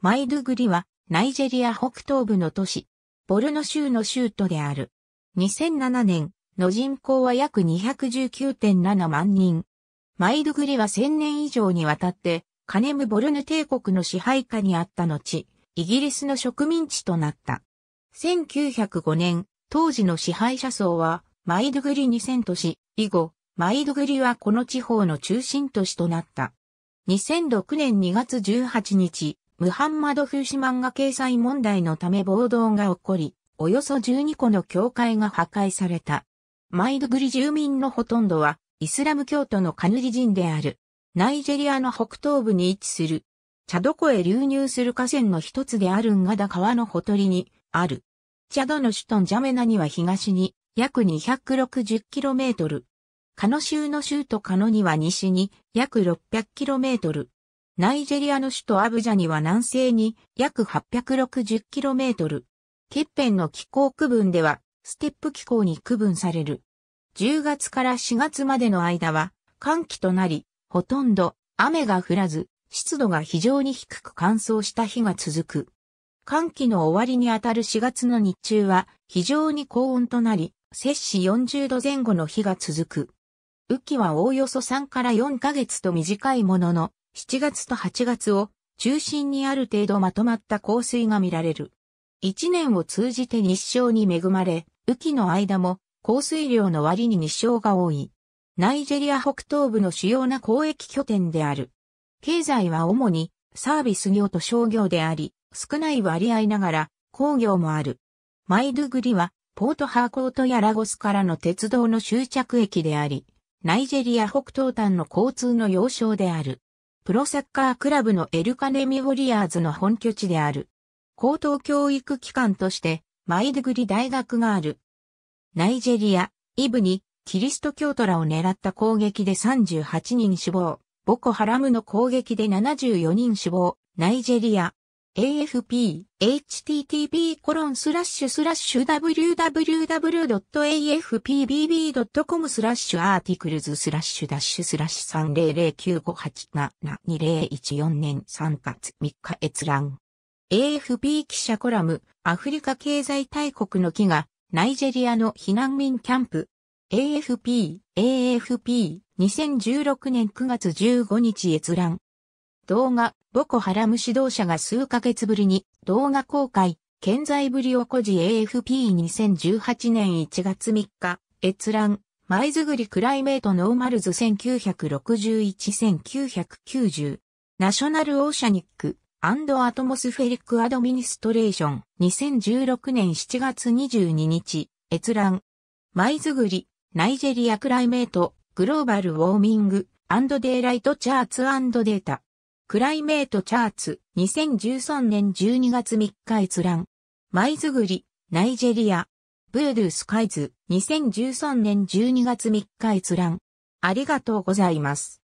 マイドゥグリは、ナイジェリア北東部の都市、ボルノ州の州都である。2007年の人口は約219.7万人。マイドゥグリは1000年以上にわたって、カネムボルヌ帝国の支配下にあった後、イギリスの植民地となった。1905年、当時の支配者層は、マイドゥグリ2000都市、以後、マイドゥグリはこの地方の中心都市となった。2006年2月18日、ムハンマド・フーシマンが掲載問題のため暴動が起こり、およそ12個の教会が破壊された。マイドグリ住民のほとんどは、イスラム教徒のカヌリ人である。ナイジェリアの北東部に位置する。チャド湖へ流入する河川の一つであるンガダ川のほとりに、ある。チャドの首都ジャメナには東に、約 260km。カノ州の州都カノには西に、約 600km。ナイジェリアの首都アブジャには南西に約 860km。欠片の気候区分では、ステップ気候に区分される。10月から4月までの間は、寒気となり、ほとんど雨が降らず、湿度が非常に低く乾燥した日が続く。寒気の終わりにあたる4月の日中は、非常に高温となり、摂氏40度前後の日が続く。雨季はおおよそ3から4ヶ月と短いものの、7月と8月を中心にある程度まとまった降水が見られる。1年を通じて日照に恵まれ、雨季の間も降水量の割に日照が多い。ナイジェリア北東部の主要な交易拠点である。経済は主にサービス業と商業であり、少ない割合ながら工業もある。マイドゥグリはポートハーコートやラゴスからの鉄道の終着駅であり、ナイジェリア北東端の交通の要衝である。プロサッカークラブのエルカネミウォリアーズの本拠地である。高等教育機関として、マイデグリ大学がある。ナイジェリア、イブに、キリスト教徒らを狙った攻撃で38人死亡、ボコハラムの攻撃で74人死亡、ナイジェリア、AFP、http コロンスラッシュスラッシュ www.afpbb.com スラッシュアーティクルズスラッシュダッシュスラッシュ300958772014年3月3日閲覧。AFP 記者コラム、アフリカ経済大国の木が、ナイジェリアの避難民キャンプ。AFP、AFP、2016年9月15日閲覧。動画、ボコハラム指導者が数ヶ月ぶりに動画公開、健在ぶりを誇示 AFP2018 年1月3日、閲覧、イズぐりクライメートノーマルズ1961-1990、ナショナルオーシャニック、アンドアトモスフェリックアドミニストレーション2016年7月22日閲覧舞ズぐりナイジェリアクライメートグローバルウォーミングデイライトチャーツデータクライメートチャーツ、2013年12月3日閲覧。マイズグリ、ナイジェリア。ブードゥースカイズ、2013年12月3日閲覧。ありがとうございます。